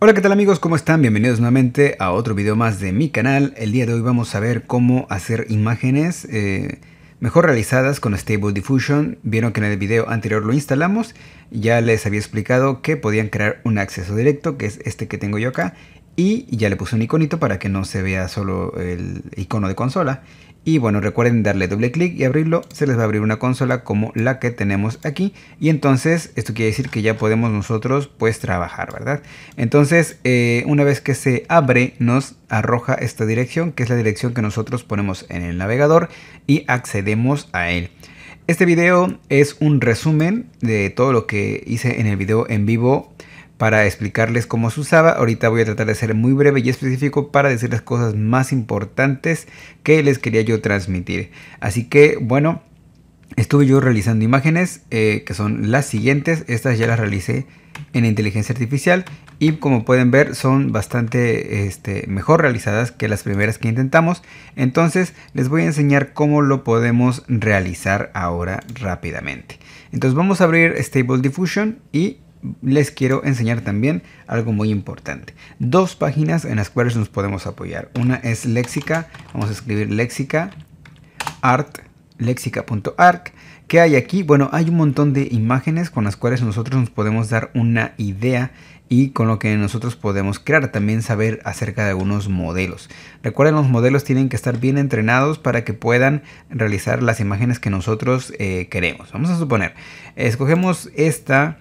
Hola qué tal amigos, ¿cómo están? Bienvenidos nuevamente a otro video más de mi canal. El día de hoy vamos a ver cómo hacer imágenes eh, mejor realizadas con Stable Diffusion. Vieron que en el video anterior lo instalamos, ya les había explicado que podían crear un acceso directo, que es este que tengo yo acá, y ya le puse un iconito para que no se vea solo el icono de consola. Y bueno, recuerden darle doble clic y abrirlo, se les va a abrir una consola como la que tenemos aquí. Y entonces esto quiere decir que ya podemos nosotros pues trabajar, ¿verdad? Entonces eh, una vez que se abre nos arroja esta dirección que es la dirección que nosotros ponemos en el navegador y accedemos a él. Este video es un resumen de todo lo que hice en el video en vivo para explicarles cómo se usaba. Ahorita voy a tratar de ser muy breve y específico para decir las cosas más importantes que les quería yo transmitir. Así que bueno, estuve yo realizando imágenes eh, que son las siguientes. Estas ya las realicé en inteligencia artificial y como pueden ver son bastante este, mejor realizadas que las primeras que intentamos entonces les voy a enseñar cómo lo podemos realizar ahora rápidamente entonces vamos a abrir Stable Diffusion y les quiero enseñar también algo muy importante. Dos páginas en las cuales nos podemos apoyar. Una es Léxica, vamos a escribir Léxica, Art, Léxica.arc. ¿Qué hay aquí? Bueno, hay un montón de imágenes con las cuales nosotros nos podemos dar una idea y con lo que nosotros podemos crear, también saber acerca de algunos modelos. Recuerden, los modelos tienen que estar bien entrenados para que puedan realizar las imágenes que nosotros eh, queremos. Vamos a suponer, escogemos esta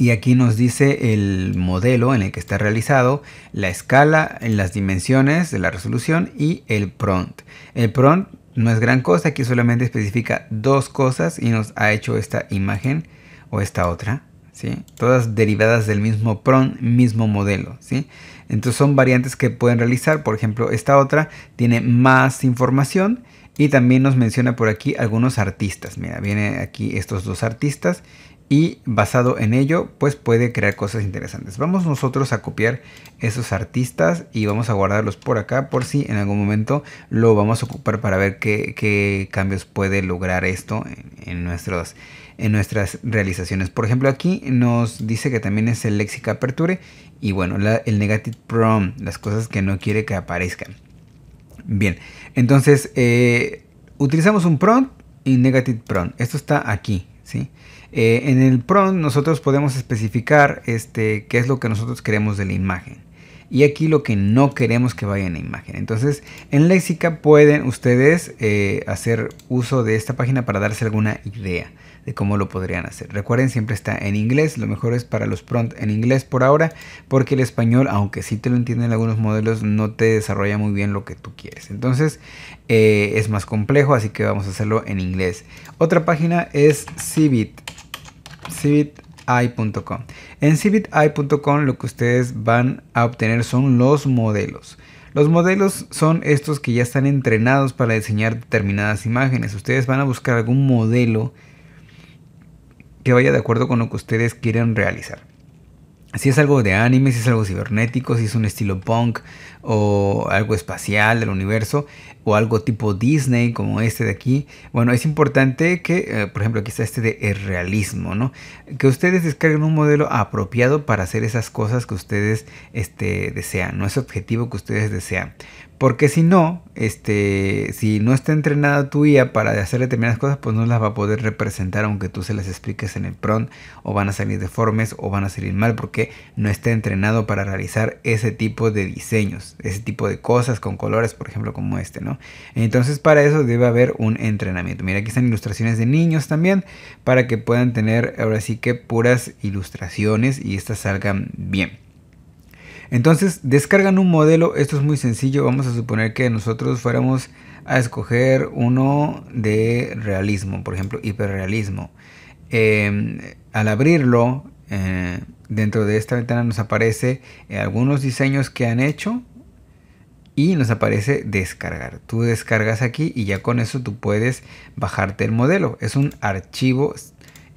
y aquí nos dice el modelo en el que está realizado, la escala, las dimensiones de la resolución y el prompt. El prompt no es gran cosa, aquí solamente especifica dos cosas y nos ha hecho esta imagen o esta otra. ¿Sí? Todas derivadas del mismo prompt, mismo modelo, ¿sí? Entonces son variantes que pueden realizar, por ejemplo, esta otra tiene más información y también nos menciona por aquí algunos artistas. Mira, viene aquí estos dos artistas y basado en ello pues puede crear cosas interesantes. Vamos nosotros a copiar esos artistas y vamos a guardarlos por acá por si en algún momento lo vamos a ocupar para ver qué, cambios puede lograr esto en, nuestros, en nuestras realizaciones. Por ejemplo aquí nos dice que también es el léxico aperture y bueno el negative prompt, las cosas que no quiere que aparezcan. Bien, entonces eh, utilizamos un prompt y negative prompt. Esto está aquí eh, en el prompt nosotros podemos especificar este, qué es lo que nosotros queremos de la imagen. Y aquí lo que no queremos que vaya en la imagen. Entonces, en Lexica pueden ustedes eh, hacer uso de esta página para darse alguna idea de cómo lo podrían hacer. Recuerden, siempre está en inglés, lo mejor es para los prompt en inglés por ahora, porque el español, aunque sí te lo entienden algunos modelos, no te desarrolla muy bien lo que tú quieres. Entonces eh, es más complejo, así que vamos a hacerlo en inglés. Otra página es Civit. Civit En civitai.com lo que ustedes van a obtener son los modelos. Los modelos son estos que ya están entrenados para diseñar determinadas imágenes. Ustedes van a buscar algún modelo que vaya de acuerdo con lo que ustedes quieren realizar. Si es algo de anime, si es algo cibernético, si es un estilo punk o algo espacial del universo o algo tipo Disney como este de aquí, bueno, es importante que, eh, por ejemplo, aquí está este de el realismo, ¿no? Que ustedes descarguen un modelo apropiado para hacer esas cosas que ustedes este, desean, no es objetivo que ustedes desean. Porque si no, este, si no está entrenada tu IA para hacer determinadas cosas, pues no las va a poder representar aunque tú se las expliques en el prompt, o van a salir deformes o van a salir mal porque no está entrenado para realizar ese tipo de diseños, ese tipo de cosas con colores, por ejemplo, como este, ¿no? Entonces para eso debe haber un entrenamiento. Mira, aquí están ilustraciones de niños también para que puedan tener ahora sí que puras ilustraciones y estas salgan bien. Entonces descargan un modelo, esto es muy sencillo, vamos a suponer que nosotros fuéramos a escoger uno de realismo, por ejemplo, hiperrealismo. Em, al abrirlo, eh, dentro de esta ventana nos aparece eh, algunos diseños que han hecho y nos aparece descargar. Tú descargas aquí y ya con eso tú puedes bajarte el modelo. Es un archivo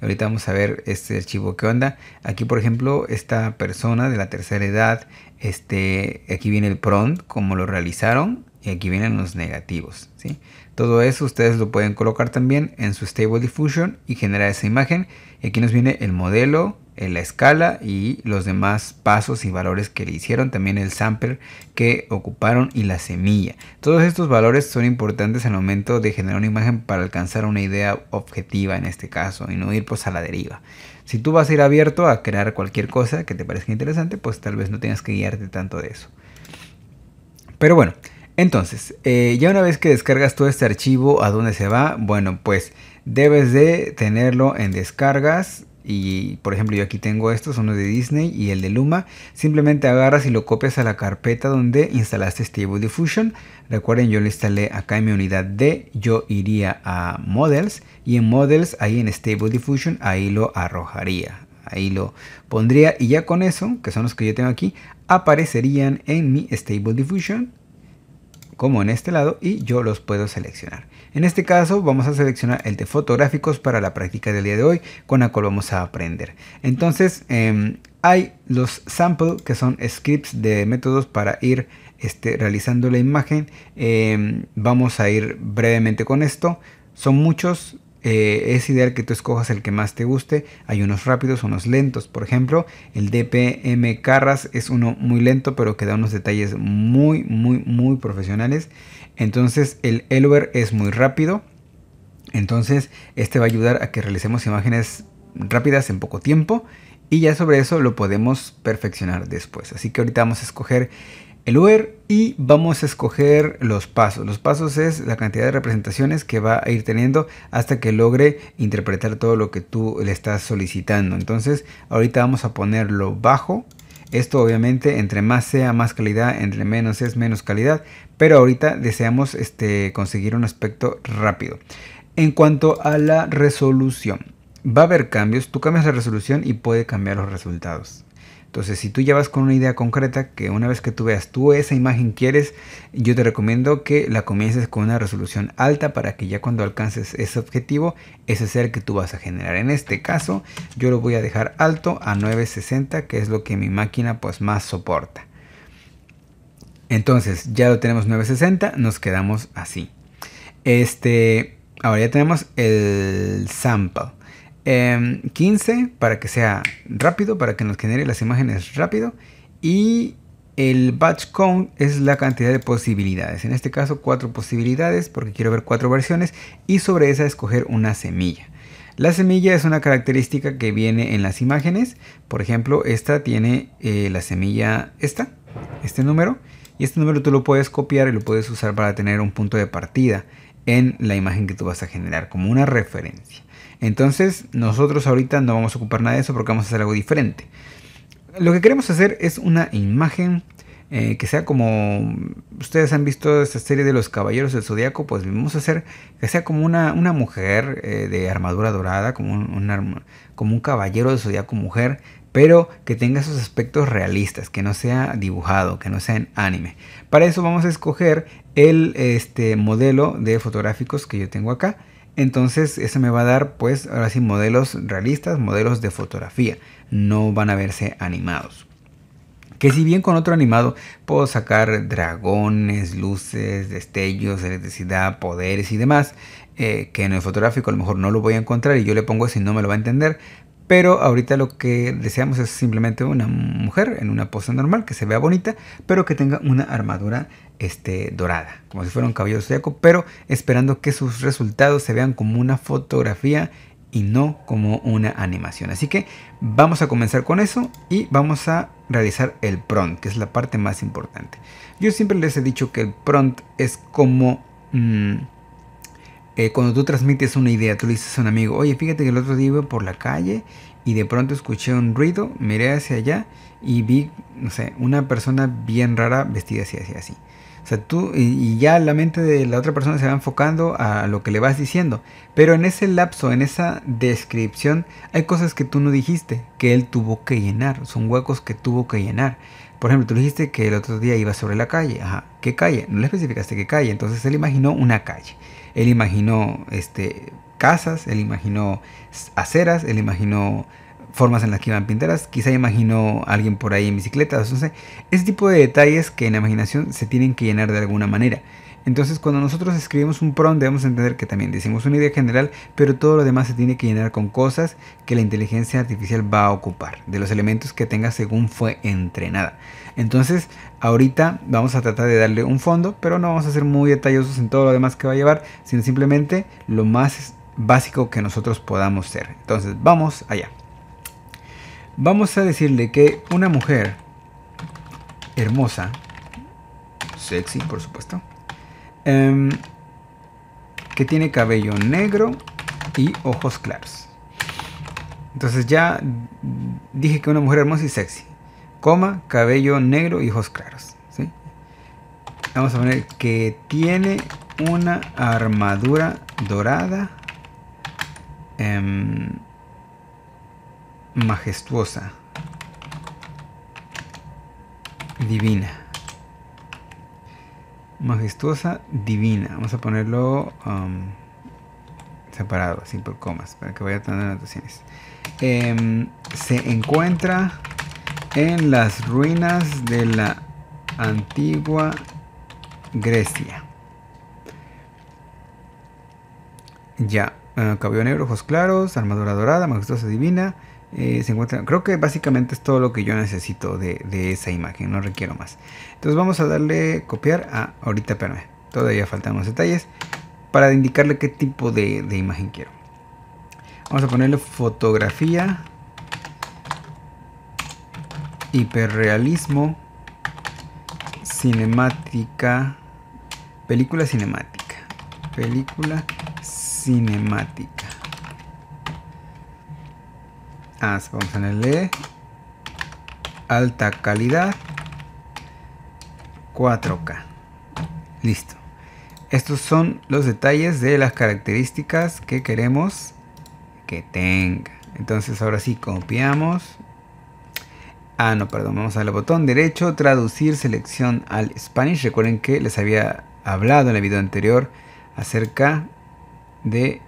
Ahorita vamos a ver este archivo que onda. Aquí, por ejemplo, esta persona de la tercera edad, este, aquí viene el prompt, como lo realizaron, y aquí vienen los negativos. Todo eso ustedes lo pueden colocar también en su Stable Diffusion y generar esa imagen. Y aquí nos viene el modelo, la escala y los demás pasos y valores que le hicieron, también el sampler que ocuparon y la semilla. Todos estos valores son importantes al momento de generar una imagen para alcanzar una idea objetiva en este caso y no ir pues a la deriva. Si tú vas a ir abierto a crear cualquier cosa que te parezca interesante, pues tal vez no tengas que guiarte tanto de eso. Pero bueno, entonces, eh, ya una vez que descargas todo este archivo, ¿a dónde se va? Bueno, pues debes de tenerlo en descargas y por ejemplo yo aquí tengo estos, uno de Disney y el de Luma, simplemente agarras y lo copias a la carpeta donde instalaste Stable Diffusion. Recuerden, yo lo instalé acá en mi unidad D, yo iría a Models y en Models, ahí en Stable Diffusion, ahí lo arrojaría. Ahí lo pondría y ya con eso, que son los que yo tengo aquí, aparecerían en mi Stable Diffusion, como en este lado, y yo los puedo seleccionar. En este caso vamos a seleccionar el de fotográficos para la práctica del día de hoy con la cual vamos a aprender. Entonces em, hay los sample que son scripts de métodos para ir este, realizando la imagen. Em, vamos a ir brevemente con esto. Son muchos, eh, es ideal que tú escojas el que más te guste. Hay unos rápidos, unos lentos. Por ejemplo, el DPM Carras es uno muy lento, pero que da unos detalles muy, muy, muy profesionales. Entonces, el Elver es muy rápido. Entonces, este va a ayudar a que realicemos imágenes rápidas en poco tiempo. Y ya sobre eso lo podemos perfeccionar después. Así que ahorita vamos a escoger el UR y vamos a escoger los pasos. Los pasos es la cantidad de representaciones que va a ir teniendo hasta que logre interpretar todo lo que tú le estás solicitando. Entonces ahorita vamos a ponerlo bajo. Esto obviamente entre más sea más calidad, entre menos es menos calidad, pero ahorita deseamos este, conseguir un aspecto rápido. En cuanto a la resolución, va a haber cambios, tú cambias la resolución y puede cambiar los resultados. Entonces, si tú ya vas con una idea concreta, que una vez que tú veas tú esa imagen quieres, yo te recomiendo que la comiences con una resolución alta para que ya cuando alcances ese objetivo, ese ser que tú vas a generar. En este caso, yo lo voy a dejar alto a 960, que es lo que mi máquina pues más soporta. Entonces, ya lo tenemos 960, nos quedamos así. Este, ahora ya tenemos el sample. 15 em, para que sea rápido, para que nos genere las imágenes rápido. Y el batch count es la cantidad de posibilidades. En este caso, cuatro posibilidades porque quiero ver cuatro versiones y sobre esa escoger una semilla. La semilla es una característica que viene en las imágenes. Por ejemplo, esta tiene eh, la semilla, esta, este número. Y este número tú lo puedes copiar y lo puedes usar para tener un punto de partida en la imagen que tú vas a generar como una referencia. Entonces nosotros ahorita no vamos a ocupar nada de eso porque vamos a hacer algo diferente. Lo que queremos hacer es una imagen eh, que sea como ustedes han visto esta serie de los caballeros del zodiaco pues vamos a hacer que sea como una, mujer eh, de armadura dorada como un, como un caballero del zodiaco mujer pero que tenga esos aspectos realistas que no sea dibujado que no sea en anime para eso vamos a escoger el este modelo de fotográficos que yo tengo acá entonces, eso me va a dar, pues, ahora sí, modelos realistas, modelos de fotografía. No van a verse animados. Que si bien con otro animado puedo sacar dragones, luces, destellos, electricidad, poderes y demás, eh, que en el fotográfico a lo mejor no lo voy a encontrar y yo le pongo si no me lo va a entender, pero ahorita lo que deseamos es simplemente una mujer en una pose normal, que se vea bonita, pero que tenga una armadura este, dorada, como si fuera un caballero zodiaco, pero esperando que sus resultados se vean como una fotografía y no como una animación. Así que vamos a comenzar con eso y vamos a realizar el prompt, que es la parte más importante. Yo siempre les he dicho que el prompt es como... Mm, eh, cuando tú transmites una idea, tú le dices a un amigo, oye, fíjate que el otro día iba por la calle y de pronto escuché un ruido, miré hacia allá y vi, no sé, una persona bien rara vestida así, así, así. O sea, tú y, ya la mente de la otra persona se va enfocando a lo que le vas diciendo. Pero en ese lapso, en esa descripción, hay cosas que tú no dijiste, que él tuvo que llenar, son huecos que tuvo que llenar. Por ejemplo, tú dijiste que el otro día iba sobre la calle. Ajá, ¿qué calle? No le especificaste qué calle. Entonces él imaginó una calle. Él imaginó este, casas, él imaginó aceras, él imaginó formas en las que iban pinteras, quizá imaginó a alguien por ahí en bicicleta, no ese tipo de detalles que en la imaginación se tienen que llenar de alguna manera. Entonces cuando nosotros escribimos un prompt debemos entender que también decimos una idea general, pero todo lo demás se tiene que llenar con cosas que la inteligencia artificial va a ocupar, de los elementos que tenga según fue entrenada. Entonces ahorita vamos a tratar de darle un fondo, pero no vamos a ser muy detallosos en todo lo demás que va a llevar, sino simplemente lo más básico que nosotros podamos ser. Entonces vamos allá. Vamos a decirle que una mujer hermosa, sexy por supuesto, Em, que tiene cabello negro y ojos claros. Entonces ya dije que una mujer hermosa y sexy. Coma, cabello negro y ojos claros. Vamos a poner que tiene una armadura dorada em, majestuosa divina majestuosa divina. Vamos a ponerlo um, separado, así por comas, para que vaya a anotaciones. Eh, em, se encuentra en las ruinas de la antigua Grecia. Ya, eh, cabello negro, ojos claros, armadura dorada, majestuosa divina. Eh, creo que básicamente es todo lo que yo necesito de, esa imagen, no requiero más. Entonces vamos a darle copiar a ahorita, perdón, todavía faltan los detalles para indicarle qué tipo de imagen quiero. Vamos a ponerle fotografía, hiperrealismo, cinemática, película cinemática, película cinemática. Ah, vamos a ponerle alta calidad 4K. Listo. Estos son los detalles de las características que queremos que tenga. Entonces ahora sí copiamos. Ah, no, perdón, vamos al botón derecho, traducir selección al Spanish. Recuerden que les había hablado en el video anterior acerca de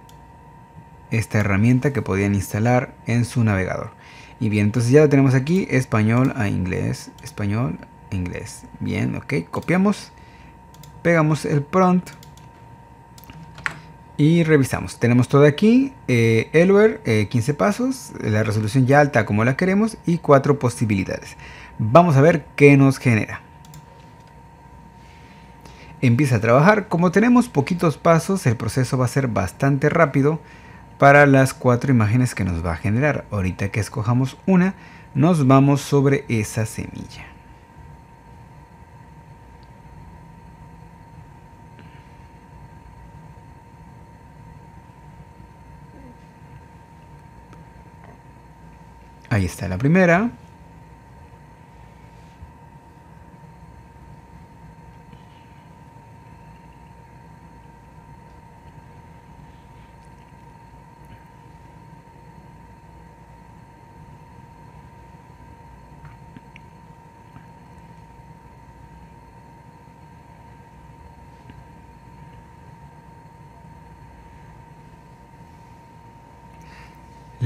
esta herramienta que podían instalar en su navegador. Y bien, entonces ya lo tenemos aquí, español a inglés, español a inglés. Bien, ok, copiamos, pegamos el prompt y revisamos. Tenemos todo aquí, El eh, Elware, 15 eh, pasos, la resolución ya alta como la queremos y cuatro posibilidades. Vamos a ver qué nos genera. Empieza a trabajar, como tenemos poquitos pasos, el proceso va a ser bastante rápido para las cuatro imágenes que nos va a generar. Ahorita que escojamos una, nos vamos sobre esa semilla. Ahí está la primera.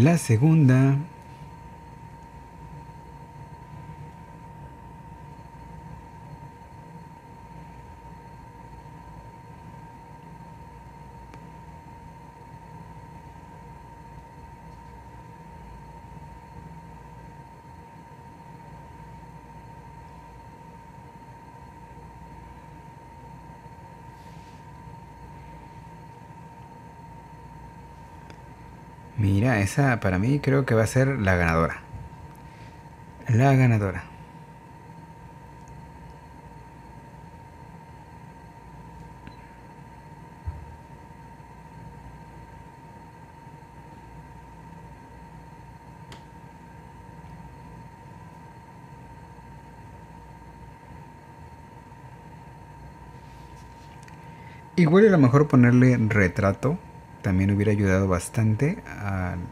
La segunda esa, para mí creo que va a ser la ganadora. La ganadora. Igual a lo mejor ponerle retrato también hubiera ayudado bastante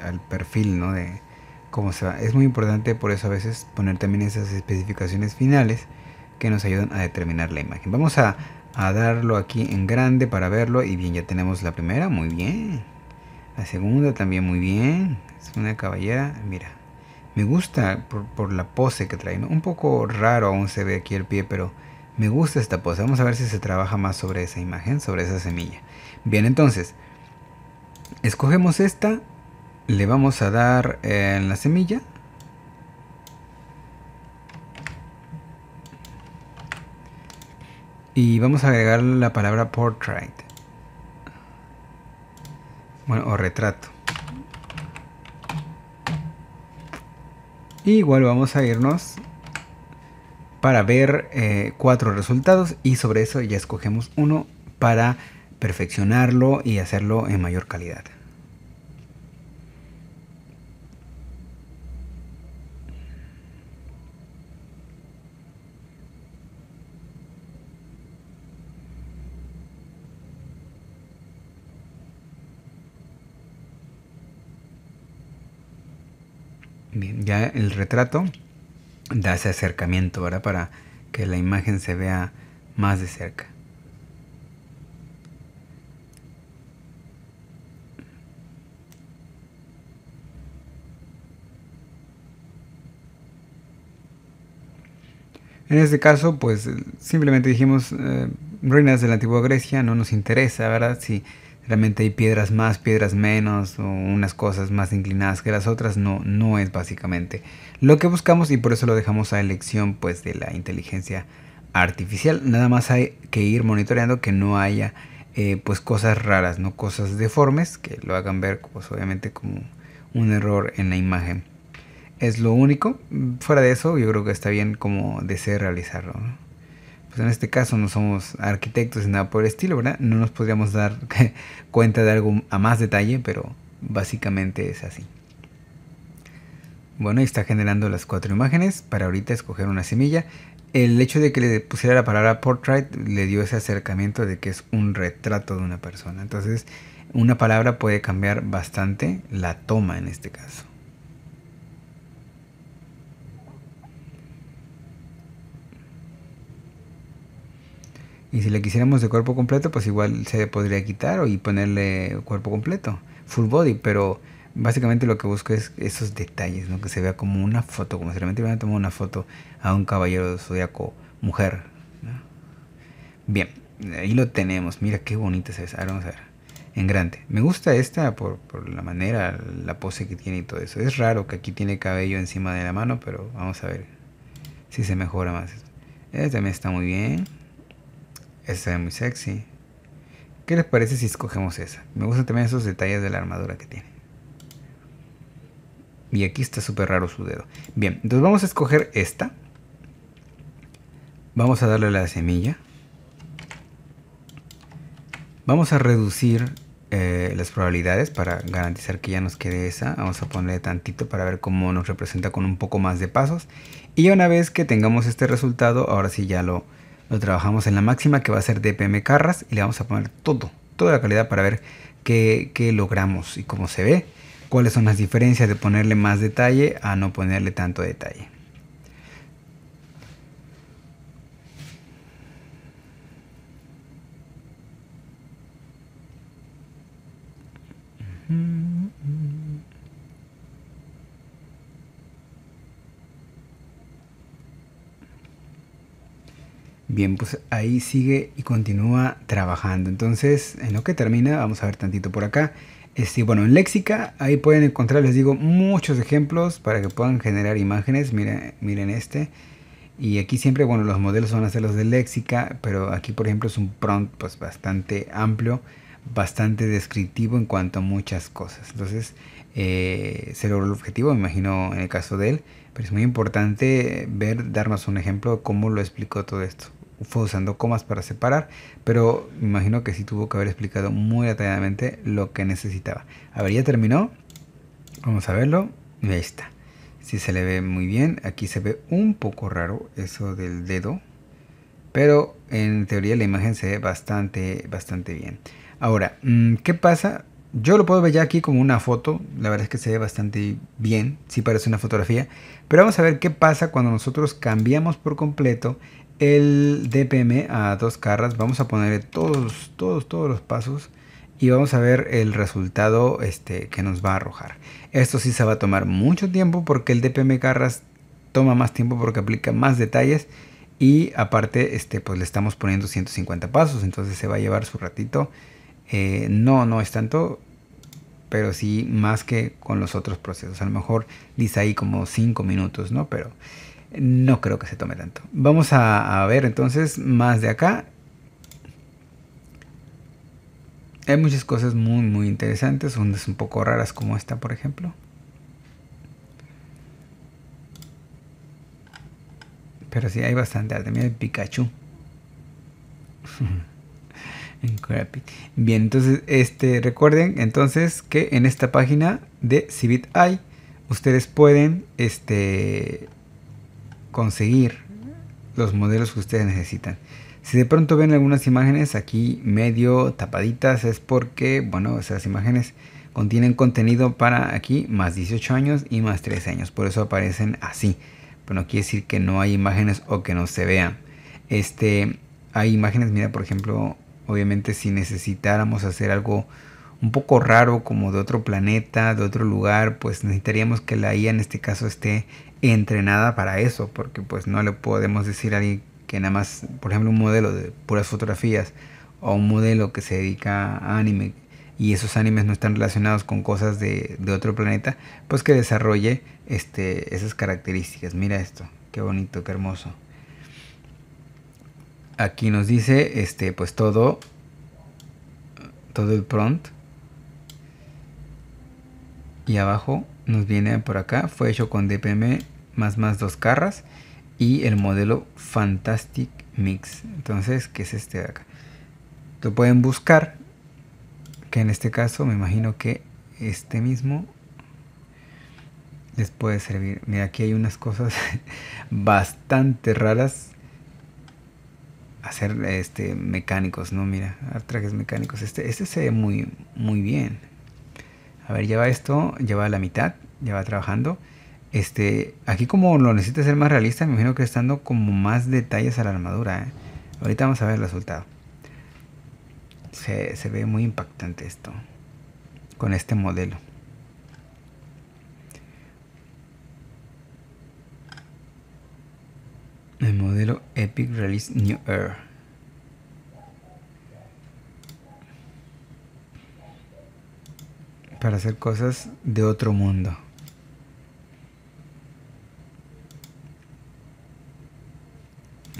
al perfil, ¿no? De cómo se va. Es muy importante por eso a veces poner también esas especificaciones finales que nos ayudan a determinar la imagen. Vamos a, darlo aquí en grande para verlo y bien, ya tenemos la primera, muy bien. La segunda también muy bien. Es una caballera, mira. Me gusta por, por la pose que trae, Un poco raro aún se ve aquí el pie, pero me gusta esta pose. Vamos a ver si se trabaja más sobre esa imagen, sobre esa semilla. Bien, entonces, escogemos esta le vamos a dar eh, en la semilla y vamos a agregar la palabra portrait bueno, o retrato y igual vamos a irnos para ver eh, cuatro resultados y sobre eso ya escogemos uno para perfeccionarlo y hacerlo en mayor calidad. Bien, ya el retrato da ese acercamiento, ¿verdad? Para que la imagen se vea más de cerca. En este caso, pues simplemente dijimos eh, ruinas de la antigua Grecia, no nos interesa, ¿verdad? Si realmente hay piedras más, piedras menos, o unas cosas más inclinadas que las otras, no, no es básicamente lo que buscamos y por eso lo dejamos a elección pues de la inteligencia artificial. Nada más hay que ir monitoreando que no haya eh, pues cosas raras, no cosas deformes que lo hagan ver pues obviamente como un error en la imagen es lo único. Fuera de eso, yo creo que está bien como desee realizarlo. Pues en este caso no somos arquitectos ni nada por el estilo, ¿verdad? No nos podríamos dar cuenta de algo a más detalle, pero básicamente es así. Bueno, y está generando las cuatro imágenes para ahorita escoger una semilla. El hecho de que le pusiera la palabra portrait le dio ese acercamiento de que es un retrato de una persona. Entonces, una palabra puede cambiar bastante la toma en este caso. Y si le quisiéramos de cuerpo completo, pues igual se podría quitar y ponerle cuerpo completo, full body, pero básicamente lo que busco es esos detalles, ¿no? que se vea como una foto, como si realmente a tomar una foto a un caballero zodiaco mujer. Bien, ahí lo tenemos, mira qué bonita se ve, ahora vamos a ver. En grande. Me gusta esta por, por la manera, la pose que tiene y todo eso. Es raro que aquí tiene cabello encima de la mano, pero vamos a ver si se mejora más. Esta este también está muy bien. Esa es muy sexy. ¿Qué les parece si escogemos esa? Me gustan también esos detalles de la armadura que tiene. Y aquí está súper raro su dedo. Bien, entonces vamos a escoger esta. Vamos a darle la semilla. Vamos a reducir eh, las probabilidades para garantizar que ya nos quede esa. Vamos a ponerle tantito para ver cómo nos representa con un poco más de pasos. Y una vez que tengamos este resultado, ahora sí ya lo lo trabajamos en la máxima que va a ser DPM Carras y le vamos a poner todo, toda la calidad para ver qué, logramos y cómo se ve, cuáles son las diferencias de ponerle más detalle a no ponerle tanto detalle. Bien, pues ahí sigue y continúa trabajando. Entonces, en lo que termina, vamos a ver tantito por acá. Este, bueno, en Léxica, ahí pueden encontrar, les digo, muchos ejemplos para que puedan generar imágenes. Miren, miren este. Y aquí siempre, bueno, los modelos van a ser los de Léxica, pero aquí, por ejemplo, es un prompt pues, bastante amplio, bastante descriptivo en cuanto a muchas cosas. Entonces, eh, se logró el objetivo, me imagino, en el caso de él. Pero es muy importante ver, darnos un ejemplo de cómo lo explicó todo esto fue usando comas para separar, pero imagino que sí tuvo que haber explicado muy detalladamente lo que necesitaba. A ver, ya terminó. Vamos a verlo. ahí está. Si se le ve muy bien. Aquí se ve un poco raro eso del dedo. Pero en teoría la imagen se ve bastante, bastante bien. Ahora, mm, ¿qué pasa? Yo lo puedo ver ya aquí como una foto. La verdad es que se ve bastante bien. Sí parece una fotografía. Pero vamos a ver qué pasa cuando nosotros cambiamos por completo el DPM a dos carras. Vamos a poner todos, todos, todos los pasos y vamos a ver el resultado este, que nos va a arrojar. Esto sí se va a tomar mucho tiempo porque el DPM Carras toma más tiempo porque aplica más detalles y aparte este, pues le estamos poniendo 150 pasos, entonces se va a llevar su ratito. Eh, no, no es tanto, pero sí más que con los otros procesos. A lo mejor dice ahí como 5 minutos, ¿no? Pero no creo que se tome tanto. Vamos a, ver entonces más de acá. Hay muchas cosas muy, muy interesantes, unas un poco raras como esta, por ejemplo. Pero sí, hay bastante arte. Mira hay Pikachu. Bien, entonces, este, recuerden entonces que en esta página de Civit.ai ustedes pueden este, conseguir los modelos que ustedes necesitan. Si de pronto ven algunas imágenes aquí medio tapaditas es porque, bueno, esas imágenes contienen contenido para aquí más 18 años y más 13 años. Por eso aparecen así. Pero no quiere decir que no hay imágenes o que no se vean. Este, hay imágenes, mira, por ejemplo, obviamente si necesitáramos hacer algo un poco raro como de otro planeta, de otro lugar, pues necesitaríamos que la IA en este caso esté entrenada para eso, porque pues no le podemos decir a alguien que nada más, por ejemplo, un modelo de puras fotografías o un modelo que se dedica a anime y esos animes no están relacionados con cosas de, otro planeta, pues que desarrolle este, esas características. Mira esto, qué bonito, qué hermoso. Aquí nos dice, este, pues todo, todo el prompt. Y abajo nos viene por acá, fue hecho con DPM más más dos carras y el modelo Fantastic Mix. Entonces, que es este de acá? Lo pueden buscar, que en este caso me imagino que este mismo les puede servir. Mira, aquí hay unas cosas bastante raras. Hacer este mecánicos, no, mira, trajes mecánicos. Este, este se ve muy, muy bien a ver, lleva esto, lleva la mitad, ya va trabajando. Este, aquí como lo necesito ser más realista, me imagino que está dando como más detalles a la armadura. ¿eh? Ahorita vamos a ver el resultado. Se, se ve muy impactante esto. Con este modelo. El modelo Epic Release New Era. para hacer cosas de otro mundo.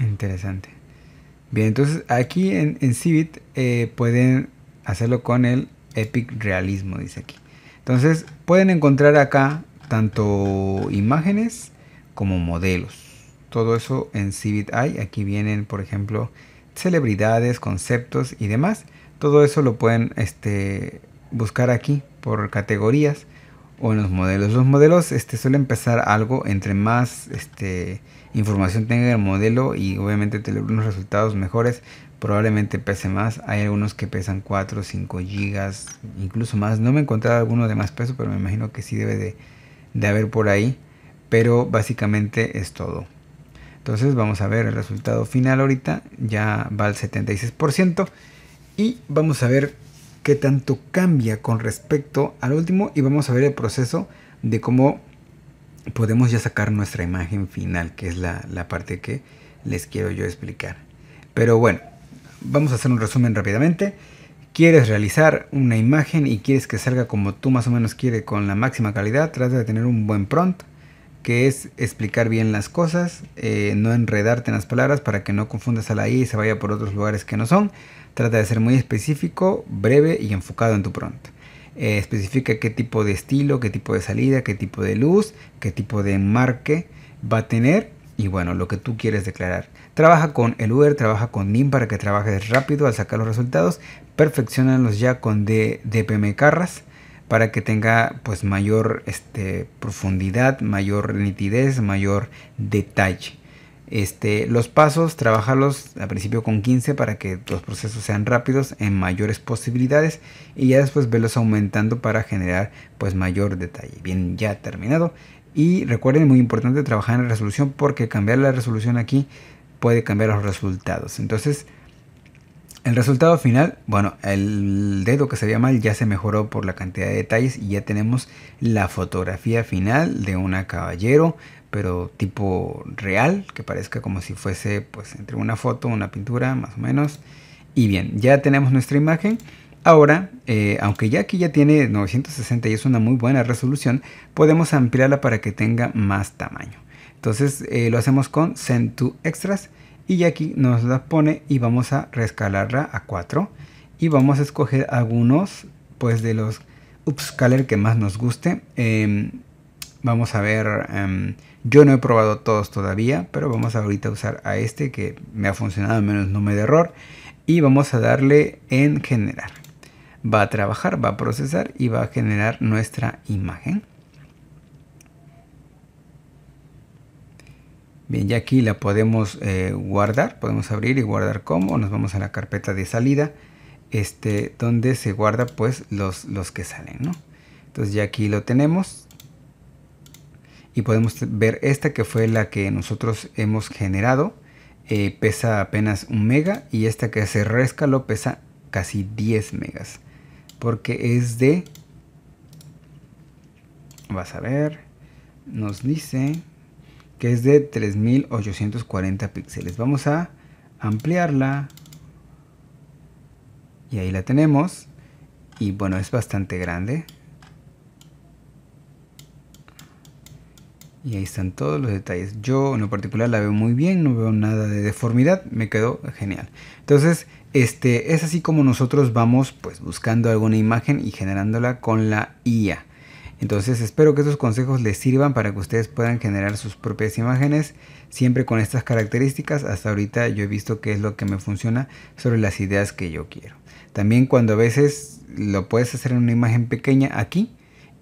Interesante. Bien, entonces aquí en, Civit eh, pueden hacerlo con el Epic Realismo, dice aquí. Entonces pueden encontrar acá tanto imágenes como modelos. Todo eso en Civit hay. Aquí vienen, por ejemplo, celebridades, conceptos y demás. Todo eso lo pueden este, buscar aquí por categorías o en los modelos. Los modelos este, suelen pesar algo entre más este, información tenga el modelo y obviamente tener unos resultados mejores probablemente pese más. Hay algunos que pesan 4, 5 gigas, incluso más. No me he encontrado alguno de más peso, pero me imagino que sí debe de, de haber por ahí. Pero básicamente es todo. Entonces vamos a ver el resultado final ahorita. Ya va al 76%. Y vamos a ver qué tanto cambia con respecto al último y vamos a ver el proceso de cómo podemos ya sacar nuestra imagen final, que es la, parte que les quiero yo explicar. Pero bueno, vamos a hacer un resumen rápidamente. Quieres realizar una imagen y quieres que salga como tú más o menos quieres con la máxima calidad, trata de tener un buen prompt, que es explicar bien las cosas, eh, no enredarte en las palabras para que no confundas a la I y se vaya por otros lugares que no son. Trata de ser muy específico, breve y enfocado en tu pronto. Eh, especifica qué tipo de estilo, qué tipo de salida, qué tipo de luz, qué tipo de enmarque va a tener y bueno, lo que tú quieres declarar. Trabaja con el Uber, trabaja con NIM para que trabajes rápido al sacar los resultados. Perfeccionalos ya con DPM Carras para que tenga pues mayor este, profundidad, mayor nitidez, mayor detalle. Este, los pasos, trabajarlos al principio con 15 para que los procesos sean rápidos en mayores posibilidades y ya después velos aumentando para generar pues mayor detalle. Bien, ya terminado. Y recuerden, muy importante trabajar en la resolución porque cambiar la resolución aquí puede cambiar los resultados. Entonces, el resultado final, bueno, el dedo que se veía mal ya se mejoró por la cantidad de detalles y ya tenemos la fotografía final de una caballero, pero tipo real, que parezca como si fuese pues entre una foto, una pintura, más o menos. Y bien, ya tenemos nuestra imagen. Ahora, eh, aunque ya aquí ya tiene 960 y es una muy buena resolución, podemos ampliarla para que tenga más tamaño. Entonces eh, lo hacemos con Send to Extras y aquí nos la pone y vamos a rescalarla a 4 y vamos a escoger algunos pues de los upscaler que más nos guste em, vamos a ver em, yo no he probado todos todavía pero vamos ahorita a usar a este que me ha funcionado menos no me de error y vamos a darle en generar va a trabajar va a procesar y va a generar nuestra imagen Bien, ya aquí la podemos eh, guardar, podemos abrir y guardar como. Nos vamos a la carpeta de salida, este, donde se guarda pues los, los que salen, ¿no? Entonces ya aquí lo tenemos y podemos ver esta que fue la que nosotros hemos generado. Eh, pesa apenas un mega y esta que se rescaló pesa casi 10 megas porque es de vas a ver nos dice que es de 3840 píxeles. Vamos a ampliarla y ahí la tenemos y bueno es bastante grande y ahí están todos los detalles yo en lo particular la veo muy bien no veo nada de deformidad me quedó genial entonces este es así como nosotros vamos pues buscando alguna imagen y generándola con la IA entonces espero que estos consejos les sirvan para que ustedes puedan generar sus propias imágenes siempre con estas características. Hasta ahorita yo he visto qué es lo que me funciona sobre las ideas que yo quiero. También cuando a veces lo puedes hacer en una imagen pequeña aquí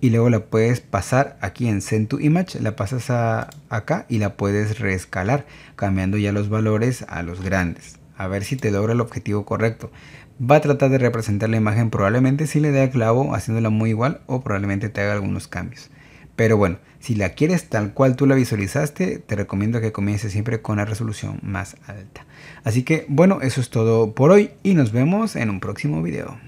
y luego la puedes pasar aquí en Send to Image, la pasas a acá y la puedes reescalar cambiando ya los valores a los grandes. A ver si te logra el objetivo correcto va a tratar de representar la imagen probablemente si le da clavo haciéndola muy igual o probablemente te haga algunos cambios. Pero bueno, si la quieres tal cual tú la visualizaste, te recomiendo que comiences siempre con la resolución más alta. Así que bueno, eso es todo por hoy y nos vemos en un próximo video.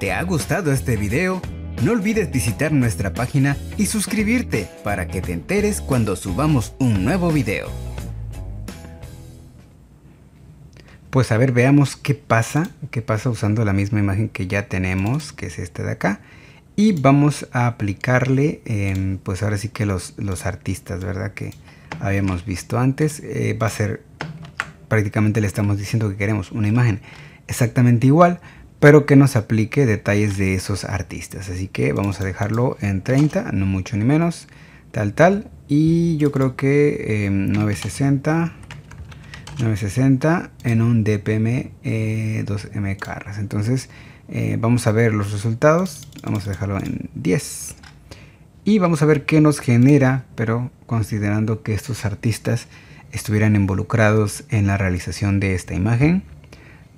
¿Te ha gustado este video? No olvides visitar nuestra página y suscribirte para que te enteres cuando subamos un nuevo video. Pues a ver, veamos qué pasa, qué pasa usando la misma imagen que ya tenemos, que es esta de acá. Y vamos a aplicarle, em, pues ahora sí que los, los, artistas, ¿verdad? Que habíamos visto antes. Eh, va a ser, prácticamente le estamos diciendo que queremos una imagen exactamente igual, pero que nos aplique detalles de esos artistas. Así que vamos a dejarlo en 30, no mucho ni menos, tal, tal. Y yo creo que eh, em, 960 960 en un DPM 2M eh, carras. Entonces eh, vamos a ver los resultados. Vamos a dejarlo en 10. Y vamos a ver qué nos genera, pero considerando que estos artistas estuvieran involucrados en la realización de esta imagen,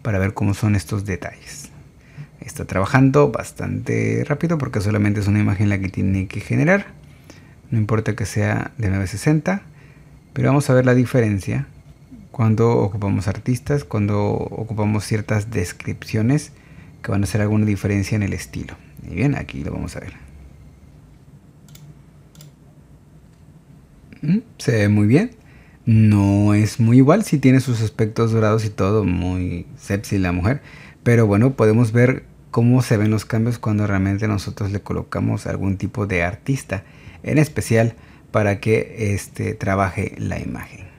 para ver cómo son estos detalles. Está trabajando bastante rápido porque solamente es una imagen la que tiene que generar. No importa que sea de 960, pero vamos a ver la diferencia cuando ocupamos artistas, cuando ocupamos ciertas descripciones que van a hacer alguna diferencia en el estilo. Y bien, aquí lo vamos a ver. Mm, se ve muy bien. No es muy igual, si tiene sus aspectos dorados y todo, muy sexy la mujer. Pero bueno, podemos ver cómo se ven los cambios cuando realmente nosotros le colocamos algún tipo de artista, en especial para que este, trabaje la imagen.